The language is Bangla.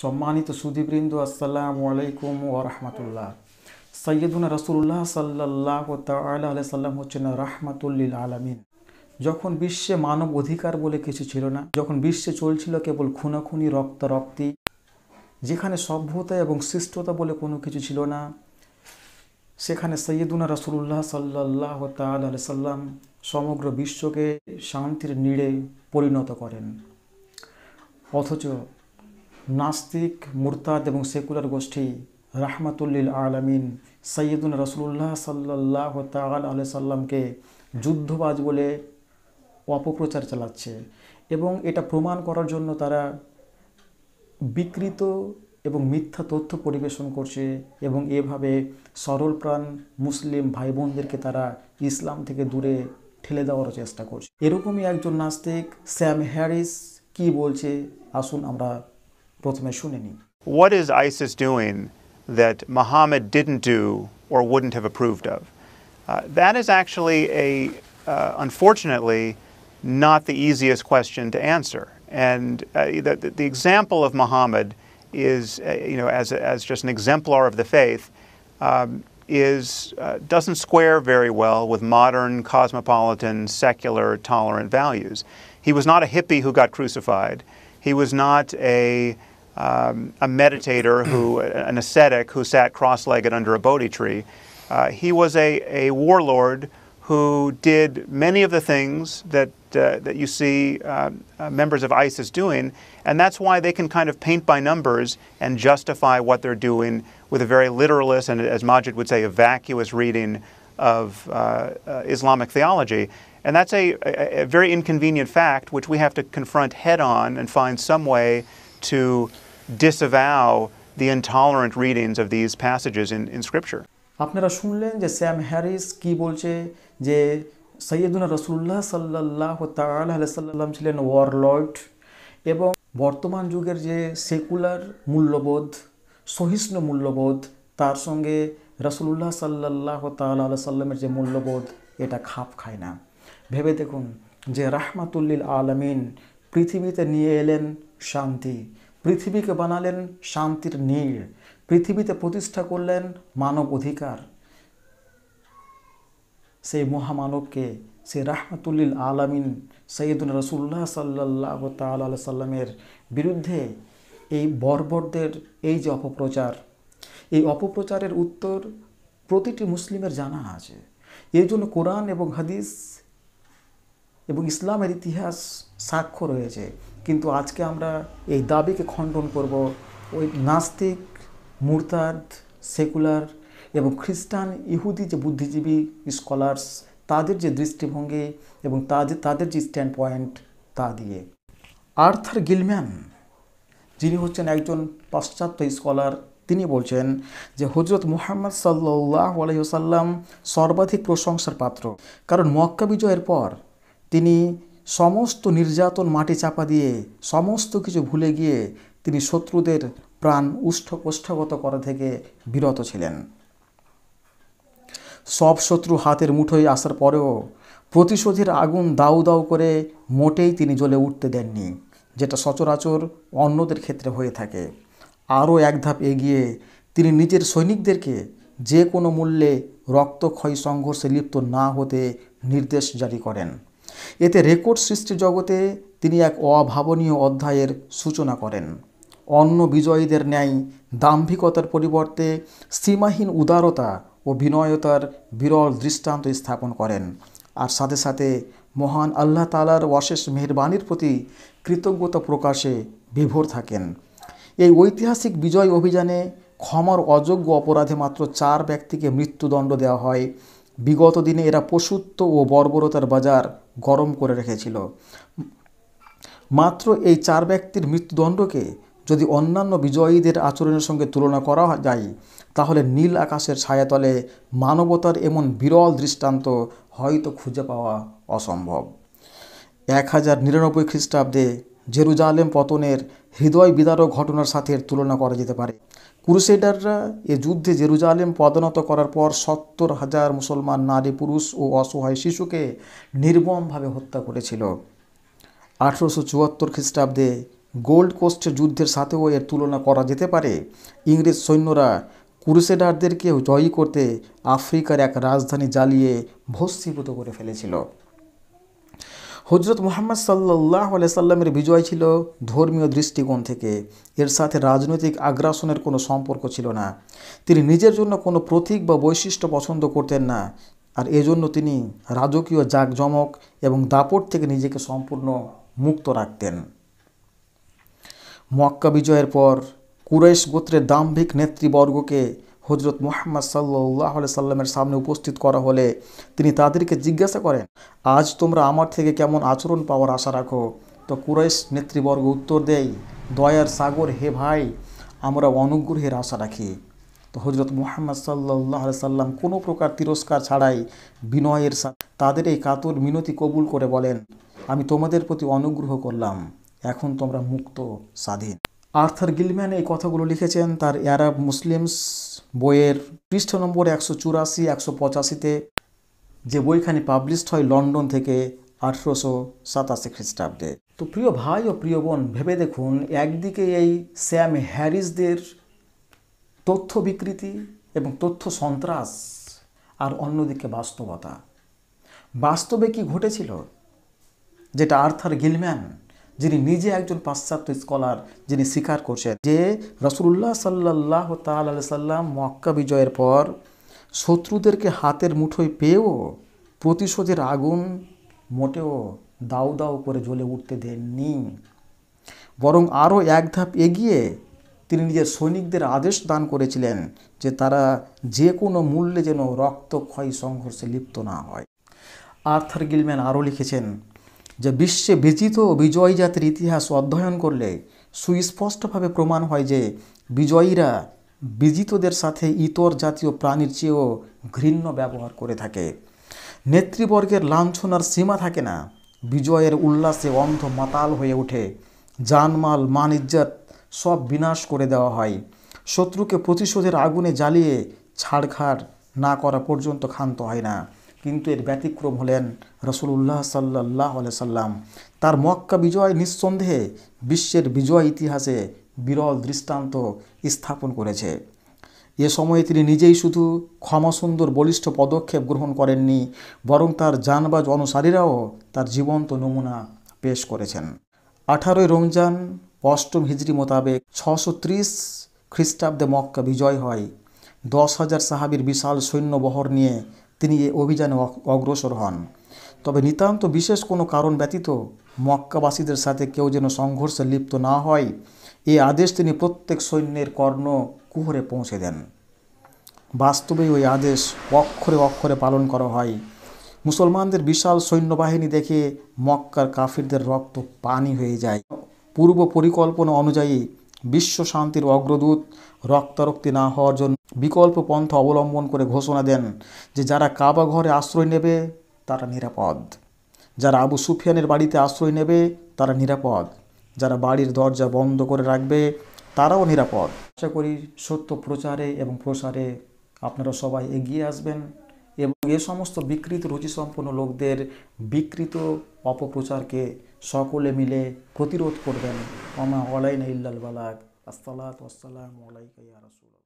সম্মানিত সুদীবৃন্দ আসসালামু আলাইকুম ওরহমতুল্লাহ সৈয়দুন রসুল্লাহ সাল্লাহ তাল্লাহ হচ্ছেন রাহমাতুল্লিল আলমিন যখন বিশ্বে মানব অধিকার বলে কিছু ছিল না যখন বিশ্বে চলছিল কেবল খুনাখুনি রক্ত রক্তি যেখানে সভ্যতা এবং সৃষ্টতা বলে কোনো কিছু ছিল না সেখানে সৈয়দুনা রসুল্লাহ সাল্লাহ তাল সাল্লাম সমগ্র বিশ্বকে শান্তির নীড়ে পরিণত করেন অথচ নাস্তিক মুরতাদ এবং সেকুলার গোষ্ঠী রাহমাতুল্লিল আলমিন সৈয়দুল রসুল্লাহ সাল্লাহ তাল আলহ সাল্লামকে যুদ্ধবাজ বলে অপপ্রচার চালাচ্ছে এবং এটা প্রমাণ করার জন্য তারা বিকৃত এবং মিথ্যা তথ্য পরিবেশন করছে এবং এভাবে সরল প্রাণ মুসলিম ভাই বোনদেরকে তারা ইসলাম থেকে দূরে ঠেলে দেওয়ার চেষ্টা করছে এরকমই একজন নাস্তিক স্যাম হ্যারিস কি বলছে আসুন আমরা What is ISIS doing that Muhammad didn't do or wouldn't have approved of? Uh, that is actually a, uh, unfortunately, not the easiest question to answer. And uh, the, the example of Muhammad is, uh, you know, as, as just an exemplar of the faith, um, is uh, doesn't square very well with modern cosmopolitan secular tolerant values. He was not a hippie who got crucified. He was not a um, a meditator who, an ascetic who sat cross-legged under a Bodhi tree. Uh, he was a, a warlord who did many of the things that uh, that you see um, uh, members of ISIS doing, and that's why they can kind of paint by numbers and justify what they're doing with a very literalist and, as Majid would say, a vacuous reading of uh, uh, Islamic theology. And that's a, a, a very inconvenient fact which we have to confront head on and find some way to disavow the intolerant readings of these passages in, in Scripture. আপনারা শুনলেন যে স্যাম হ্যারিস কি বলছে যে সৈয়দুল রসুল্লাহ সাল্লাহ তাল্লাম ছিলেন ওয়ারলর্ড এবং বর্তমান যুগের যে সেকুলার মূল্যবোধ সহিষ্ণু মূল্যবোধ তার সঙ্গে রসুল্লাহ সাল্লাহ তাল্লাহ সাল্লামের যে মূল্যবোধ এটা খাপ খায় না ভেবে দেখুন যে রাহমাতুল্লিল আলমিন পৃথিবীতে নিয়ে এলেন শান্তি পৃথিবীকে বানালেন শান্তির নীড় পৃথিবীতে প্রতিষ্ঠা করলেন মানব অধিকার সেই মহামানবকে সে রাহমাতুল্লিল আলমিন সৈয়দুল রসুল্লাহ সাল্লাহ তাল সাল্লামের বিরুদ্ধে এই বর্বরদের এই যে অপপ্রচার এই অপপ্রচারের উত্তর প্রতিটি মুসলিমের জানা আছে এই জন্য কোরআন এবং হাদিস এবং ইসলামের ইতিহাস সাক্ষ্য রয়েছে কিন্তু আজকে আমরা এই দাবিকে খণ্ডন করব ওই নাস্তিক মুরতাদ সেকুলার এবং খ্রিস্টান ইহুদি যে বুদ্ধিজীবী স্কলার্স তাদের যে দৃষ্টিভঙ্গি এবং তাদের তাদের যে স্ট্যান্ড পয়েন্ট তা দিয়ে আর্থার গিলম্যান যিনি হচ্ছেন একজন পাশ্চাত্য স্কলার তিনি বলছেন যে হজরত মুহাম্মদ সাল্লাহ আলহিহসাল্লাম সর্বাধিক প্রশংসার পাত্র কারণ মক্কা বিজয়ের পর তিনি সমস্ত নির্যাতন মাটি চাপা দিয়ে সমস্ত কিছু ভুলে গিয়ে তিনি শত্রুদের প্রাণ উষ্ঠকোষ্ঠাগত করা থেকে বিরত ছিলেন সব শত্রু হাতের মুঠোয় আসার পরেও প্রতিশোধের আগুন দাউ দাউ করে মোটেই তিনি জ্বলে উঠতে দেননি যেটা সচরাচর অন্যদের ক্ষেত্রে হয়ে থাকে আরও এক ধাপ এগিয়ে তিনি নিজের সৈনিকদেরকে যে কোনো মূল্যে রক্তক্ষয় সংঘর্ষে লিপ্ত না হতে নির্দেশ জারি করেন এতে রেকর্ড সৃষ্টি জগতে তিনি এক অভাবনীয় অধ্যায়ের সূচনা করেন অন্য বিজয়ীদের ন্যায় দাম্ভিকতার পরিবর্তে সীমাহীন উদারতা ও বিনয়তার বিরল দৃষ্টান্ত স্থাপন করেন আর সাথে সাথে মহান আল্লাহ তালার অশেষ মেহরবানির প্রতি কৃতজ্ঞতা প্রকাশে বিভোর থাকেন এই ঐতিহাসিক বিজয় অভিযানে ক্ষমার অযোগ্য অপরাধে মাত্র চার ব্যক্তিকে মৃত্যুদণ্ড দেওয়া হয় বিগত দিনে এরা পশুত্ব ও বর্বরতার বাজার গরম করে রেখেছিল মাত্র এই চার ব্যক্তির মৃত্যুদণ্ডকে যদি অন্যান্য বিজয়ীদের আচরণের সঙ্গে তুলনা করা যায় তাহলে নীল আকাশের ছায়াতলে মানবতার এমন বিরল দৃষ্টান্ত হয়তো খুঁজে পাওয়া অসম্ভব এক হাজার নিরানব্বই খ্রিস্টাব্দে জেরুজালেম পতনের হৃদয় বিদারক ঘটনার সাথে তুলনা করা যেতে পারে ক্রুসেডাররা এ যুদ্ধে জেরুজালেম পদানত করার পর সত্তর হাজার মুসলমান নারী পুরুষ ও অসহায় শিশুকে নির্মমভাবে হত্যা করেছিল আঠেরোশো চুয়াত্তর খ্রিস্টাব্দে গোল্ড কোস্ট যুদ্ধের সাথেও এর তুলনা করা যেতে পারে ইংরেজ সৈন্যরা ক্রুসেডারদেরকে জয়ী করতে আফ্রিকার এক রাজধানী জ্বালিয়ে ভস্মীভূত করে ফেলেছিল হজরত মোহাম্মদ সাল্লাহ সাল্লামের বিজয় ছিল ধর্মীয় দৃষ্টিকোণ থেকে এর সাথে রাজনৈতিক আগ্রাসনের কোনো সম্পর্ক ছিল না তিনি নিজের জন্য কোনো প্রতীক বা বৈশিষ্ট্য পছন্দ করতেন না আর এজন্য তিনি রাজকীয় জাঁকজমক এবং দাপট থেকে নিজেকে সম্পূর্ণ মুক্ত রাখতেন মক্কা বিজয়ের পর কুরেশ গোত্রের দাম্ভিক নেতৃবর্গকে হজরত মোহাম্মদ সাল্লাহ সাল্লামের সামনে উপস্থিত করা হলে তিনি তাদেরকে জিজ্ঞাসা করেন আজ তোমরা আমার থেকে কেমন আচরণ পাওয়ার আশা রাখো তো কুরাইশ নেতৃবর্গ উত্তর দেয় দয়ার সাগর হে ভাই আমরা অনুগ্রহের আশা রাখি তো হজরত মোহাম্মদ সাল্লাহ সাল্লাম কোনো প্রকার তিরস্কার ছাড়াই বিনয়ের তাদের এই কাতর মিনতি কবুল করে বলেন আমি তোমাদের প্রতি অনুগ্রহ করলাম এখন তোমরা মুক্ত স্বাধীন আর্থার গিলম্যান এই কথাগুলো লিখেছেন তার অ্যারাব মুসলিমস বইয়ের পৃষ্ঠ নম্বর একশো চুরাশি একশো পঁচাশিতে যে বইখানি পাবলিশড হয় লন্ডন থেকে আঠেরোশো সাতাশি খ্রিস্টাব্দে তো প্রিয় ভাই ও প্রিয় বোন ভেবে দেখুন একদিকে এই স্যাম হ্যারিসদের তথ্য বিকৃতি এবং তথ্য সন্ত্রাস আর অন্যদিকে বাস্তবতা বাস্তবে কি ঘটেছিল যেটা আর্থার গিলম্যান যিনি নিজে একজন পাশ্চাত্য স্কলার যিনি স্বীকার করছেন যে রসুল্লাহ সাল্লাহ তাল্লা সাল্লাম মক্কা বিজয়ের পর শত্রুদেরকে হাতের মুঠোয় পেয়েও প্রতিশোধের আগুন মোটেও দাউ দাউ করে জ্বলে উঠতে দেননি বরং আরও এক ধাপ এগিয়ে তিনি নিজের সৈনিকদের আদেশ দান করেছিলেন যে তারা যে কোনো মূল্যে যেন রক্তক্ষয়ী সংঘর্ষে লিপ্ত না হয় আর্থার গিলম্যান আরও লিখেছেন যে বিশ্বে বিজিত বিজয়ী জাতির ইতিহাস অধ্যয়ন করলে সুস্পষ্টভাবে প্রমাণ হয় যে বিজয়ীরা বিজিতদের সাথে ইতর জাতীয় প্রাণীর চেয়েও ঘৃণ্য ব্যবহার করে থাকে নেতৃবর্গের লাঞ্ছনার সীমা থাকে না বিজয়ের উল্লাসে অন্ধ মাতাল হয়ে ওঠে জানমাল মান ইজ্জত সব বিনাশ করে দেওয়া হয় শত্রুকে প্রতিশোধের আগুনে জ্বালিয়ে ছাড়খাড় না করা পর্যন্ত ক্ষান্ত হয় না কিন্তু এর ব্যতিক্রম হলেন রসুল্লাহ সাল্লাহ সাল্লাম তার মক্কা বিজয় নিঃসন্দেহে বিশ্বের বিজয় ইতিহাসে বিরল দৃষ্টান্ত স্থাপন করেছে এ সময়ে তিনি নিজেই শুধু ক্ষমাসুন্দর বলিষ্ঠ পদক্ষেপ গ্রহণ করেননি বরং তার জানবাজ অনুসারীরাও তার জীবন্ত নমুনা পেশ করেছেন আঠারোই রমজান অষ্টম হিজড়ি মোতাবেক ছশো ত্রিশ খ্রিস্টাব্দে মক্কা বিজয় হয় দশ হাজার সাহাবির বিশাল সৈন্যবহর নিয়ে তিনি এ অভিযানে অগ্রসর হন তবে নিতান্ত বিশেষ কোনো কারণ ব্যতীত মক্কাবাসীদের সাথে কেউ যেন সংঘর্ষে লিপ্ত না হয় এ আদেশ তিনি প্রত্যেক সৈন্যের কর্ণ কুহরে পৌঁছে দেন বাস্তবে ওই আদেশ অক্ষরে অক্ষরে পালন করা হয় মুসলমানদের বিশাল সৈন্যবাহিনী দেখে মক্কার কাফিরদের রক্ত পানি হয়ে যায় পূর্ব পরিকল্পনা অনুযায়ী বিশ্ব শান্তির অগ্রদূত রক্তারক্তি না হওয়ার জন্য বিকল্প পন্থা অবলম্বন করে ঘোষণা দেন যে যারা কাবা ঘরে আশ্রয় নেবে তারা নিরাপদ যারা আবু সুফিয়ানের বাড়িতে আশ্রয় নেবে তারা নিরাপদ যারা বাড়ির দরজা বন্ধ করে রাখবে তারাও নিরাপদ আশা করি সত্য প্রচারে এবং প্রসারে আপনারা সবাই এগিয়ে আসবেন এবং এ সমস্ত বিকৃত রুচিসম্পন্ন লোকদের বিকৃত অপপ্রচারকে সকলে মিলে প্রতিরোধ করবেন অমা অলাইন ইল্লাল বালাক আসসালাত আসসালাম আলাইকাই রাসুল